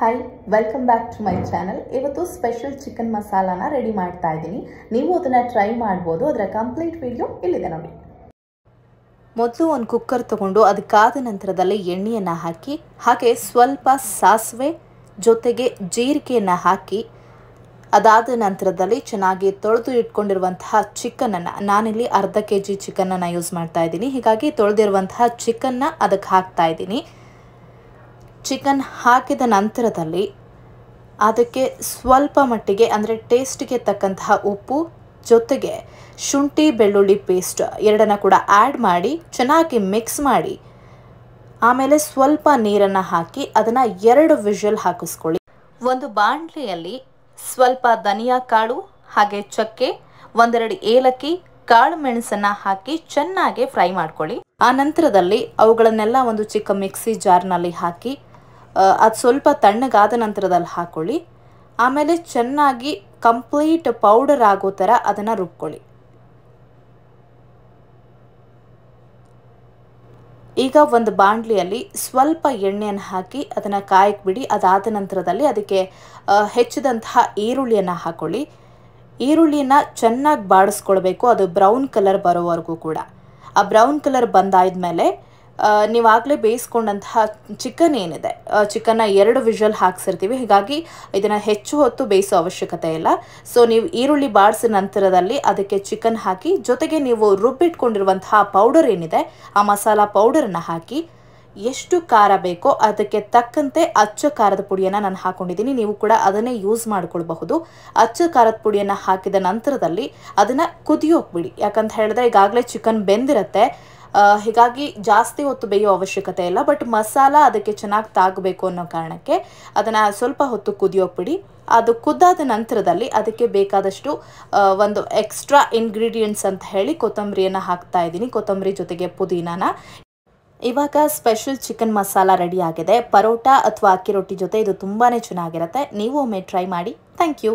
hi welcome back to my channel ಇವತ್ತು special chicken ಮಸಾಲಾನ ready ಮಾಡ್ತಾ ಇದ್ದೀನಿ ನೀವು ಅದನ್ನು ಟ್ರೈ ಮಾಡ್ಬೋದು ಅದರ ಕಂಪ್ಲೀಟ್ ವಿಡಿಯೋ ಇಲ್ಲಿದೆ ನೋಡಿ ಮೊದಲು ಒಂದು ಕುಕ್ಕರ್ ತಗೊಂಡು ಅದಕ್ಕಾದ ನಂತರದಲ್ಲಿ ಎಣ್ಣೆಯನ್ನು ಹಾಕಿ ಹಾಗೆ ಸ್ವಲ್ಪ ಸಾಸಿವೆ ಜೊತೆಗೆ ಜೀರಿಗೆಯನ್ನು ಹಾಕಿ ಅದಾದ ನಂತರದಲ್ಲಿ ಚೆನ್ನಾಗಿ ತೊಳೆದು ಇಟ್ಕೊಂಡಿರುವಂತಹ ಚಿಕನನ್ನು ನಾನಿಲ್ಲಿ ಅರ್ಧ ಕೆ ಜಿ ಚಿಕನನ್ನು ಯೂಸ್ ಮಾಡ್ತಾ ಇದ್ದೀನಿ ಹೀಗಾಗಿ ತೊಳೆದಿರುವಂತಹ ಚಿಕನ್ನ ಅದಕ್ಕೆ ಹಾಕ್ತಾ ಇದ್ದೀನಿ ಚಿಕನ್ ಹಾಕಿದ ನಂತರದಲ್ಲಿ ಅದಕ್ಕೆ ಸ್ವಲ್ಪ ಮಟ್ಟಿಗೆ ಅಂದರೆ ಟೇಸ್ಟ್ಗೆ ತಕ್ಕಂತಹ ಉಪ್ಪು ಜೊತೆಗೆ ಶುಂಠಿ ಬೆಳ್ಳುಳ್ಳಿ ಪೇಸ್ಟ್ ಎರಡನ್ನು ಕೂಡ ಆ್ಯಡ್ ಮಾಡಿ ಚೆನ್ನಾಗಿ ಮಿಕ್ಸ್ ಮಾಡಿ ಆಮೇಲೆ ಸ್ವಲ್ಪ ನೀರನ್ನು ಹಾಕಿ ಅದನ್ನು ಎರಡು ವಿಷಲ್ ಹಾಕಿಸ್ಕೊಳ್ಳಿ ಒಂದು ಬಾಂಡ್ಲಿಯಲ್ಲಿ ಸ್ವಲ್ಪ ಧನಿಯಾ ಕಾಳು ಹಾಗೆ ಚಕ್ಕೆ ಒಂದೆರಡು ಏಲಕ್ಕಿ ಕಾಳು ಮೆಣಸನ್ನು ಹಾಕಿ ಚೆನ್ನಾಗಿ ಫ್ರೈ ಮಾಡ್ಕೊಳ್ಳಿ ಆ ನಂತರದಲ್ಲಿ ಅವುಗಳನ್ನೆಲ್ಲ ಒಂದು ಚಿಕ್ಕ ಮಿಕ್ಸಿ ಜಾರ್ನಲ್ಲಿ ಹಾಕಿ ಅದು ಸ್ವಲ್ಪ ತಣ್ಣಗಾದ ನಂತರದಲ್ಲಿ ಹಾಕ್ಕೊಳ್ಳಿ ಆಮೇಲೆ ಚೆನ್ನಾಗಿ ಕಂಪ್ಲೀಟ್ ಪೌಡರ್ ಆಗೋ ಥರ ಅದನ್ನು ರುಬ್ಕೊಳ್ಳಿ ಈಗ ಒಂದು ಬಾಂಡ್ಲಿಯಲ್ಲಿ ಸ್ವಲ್ಪ ಎಣ್ಣೆಯನ್ನು ಹಾಕಿ ಅದನ್ನು ಕಾಯಕ್ಕೆ ಬಿಡಿ ಅದಾದ ನಂತರದಲ್ಲಿ ಅದಕ್ಕೆ ಹೆಚ್ಚಿದಂತಹ ಈರುಳ್ಳಿಯನ್ನು ಹಾಕ್ಕೊಳ್ಳಿ ಈರುಳ್ಳಿನ ಚೆನ್ನಾಗಿ ಬಾಡಿಸ್ಕೊಳ್ಬೇಕು ಅದು ಬ್ರೌನ್ ಕಲರ್ ಬರೋವರೆಗೂ ಕೂಡ ಆ ಬ್ರೌನ್ ಕಲರ್ ಬಂದಾದ ಮೇಲೆ ನೀವಾಗಲೇ ಬೇಯಿಸ್ಕೊಂಡಂತಹ ಚಿಕನ್ ಏನಿದೆ ಚಿಕನ್ನ ಎರಡು ವಿಷಲ್ ಹಾಕ್ಸಿರ್ತೀವಿ ಹೀಗಾಗಿ ಇದನ್ನು ಹೆಚ್ಚು ಹೊತ್ತು ಬೇಯಿಸೋ ಅವಶ್ಯಕತೆ ಇಲ್ಲ ಸೊ ನೀವು ಈರುಳ್ಳಿ ಬಾಡಿಸಿದ ನಂತರದಲ್ಲಿ ಅದಕ್ಕೆ ಚಿಕನ್ ಹಾಕಿ ಜೊತೆಗೆ ನೀವು ರುಬ್ಬಿಟ್ಕೊಂಡಿರುವಂತಹ ಪೌಡರ್ ಏನಿದೆ ಆ ಮಸಾಲ ಪೌಡರನ್ನು ಹಾಕಿ ಎಷ್ಟು ಖಾರ ಬೇಕೋ ಅದಕ್ಕೆ ತಕ್ಕಂತೆ ಅಚ್ಚ ಖಾರದ ಪುಡಿಯನ್ನು ನಾನು ಹಾಕೊಂಡಿದ್ದೀನಿ ನೀವು ಕೂಡ ಅದನ್ನೇ ಯೂಸ್ ಮಾಡ್ಕೊಳ್ಬಹುದು ಅಚ್ಚ ಖಾರದ ಪುಡಿಯನ್ನು ಹಾಕಿದ ನಂತರದಲ್ಲಿ ಅದನ್ನು ಕುದಿಯೋಗ್ಬಿಡಿ ಯಾಕಂತ ಹೇಳಿದ್ರೆ ಈಗಾಗಲೇ ಚಿಕನ್ ಬೆಂದಿರುತ್ತೆ ಹೀಗಾಗಿ ಜಾಸ್ತಿ ಹೊತ್ತು ಬೇಯೋ ಅವಶ್ಯಕತೆ ಇಲ್ಲ ಬಟ್ ಮಸಾಲ ಅದಕ್ಕೆ ಚೆನ್ನಾಗಿ ತಾಗಬೇಕು ಅನ್ನೋ ಕಾರಣಕ್ಕೆ ಅದನ್ನು ಸ್ವಲ್ಪ ಹೊತ್ತು ಕುದಿಯೋಗ್ಬಿಡಿ ಅದು ಕುದ್ದಾದ ನಂತರದಲ್ಲಿ ಅದಕ್ಕೆ ಬೇಕಾದಷ್ಟು ಒಂದು ಎಕ್ಸ್ಟ್ರಾ ಇಂಗ್ರೀಡಿಯೆಂಟ್ಸ್ ಅಂತ ಹೇಳಿ ಕೊತ್ತಂಬರಿಯನ್ನು ಹಾಕ್ತಾ ಇದ್ದೀನಿ ಕೊತ್ತಂಬರಿ ಜೊತೆಗೆ ಪುದೀನಾನ ಇವಾಗ ಸ್ಪೆಷಲ್ ಚಿಕನ್ ಮಸಾಲ ರೆಡಿ ಆಗಿದೆ ಪರೋಟ ಅಥವಾ ಅಕ್ಕಿ ರೊಟ್ಟಿ ಜೊತೆ ಇದು ತುಂಬಾ ಚೆನ್ನಾಗಿರುತ್ತೆ ನೀವು ಒಮ್ಮೆ ಟ್ರೈ ಮಾಡಿ ಥ್ಯಾಂಕ್ ಯು